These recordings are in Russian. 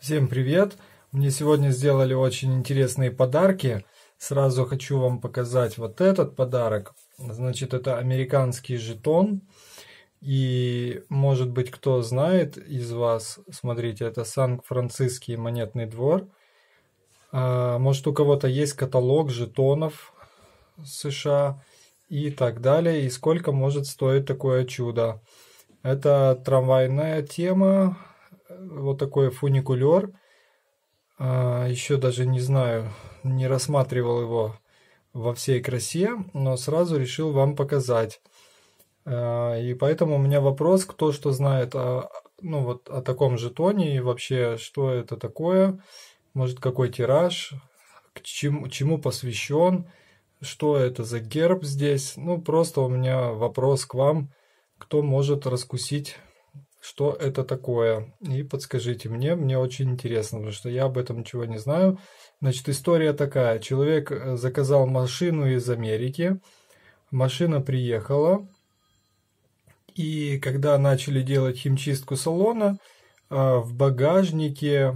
Всем привет! Мне сегодня сделали очень интересные подарки. Сразу хочу вам показать вот этот подарок. Значит, это американский жетон. И, может быть, кто знает из вас, смотрите, это Сан-Франциский монетный двор. А, может, у кого-то есть каталог жетонов США и так далее. И сколько может стоить такое чудо? Это трамвайная тема, вот такой фуникулер. А, еще даже не знаю, не рассматривал его во всей красе, но сразу решил вам показать. А, и поэтому у меня вопрос, кто что знает о, ну, вот, о таком жетоне и вообще, что это такое, может, какой тираж, к чему, чему посвящен, что это за герб здесь. Ну, просто у меня вопрос к вам, кто может раскусить что это такое, и подскажите мне, мне очень интересно, потому что я об этом ничего не знаю. Значит, история такая. Человек э, заказал машину из Америки, машина приехала, и когда начали делать химчистку салона, э, в багажнике, э,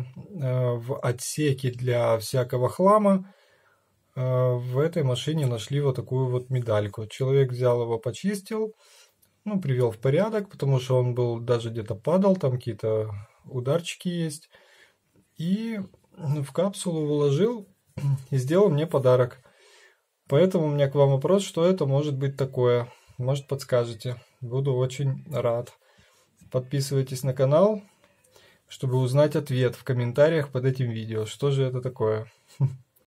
в отсеке для всякого хлама, в этой машине нашли вот такую вот медальку. Человек взял его, почистил, ну, привел в порядок, потому что он был даже где-то падал, там какие-то ударчики есть. И в капсулу вложил и сделал мне подарок. Поэтому у меня к вам вопрос, что это может быть такое. Может подскажете. Буду очень рад. Подписывайтесь на канал, чтобы узнать ответ в комментариях под этим видео. Что же это такое?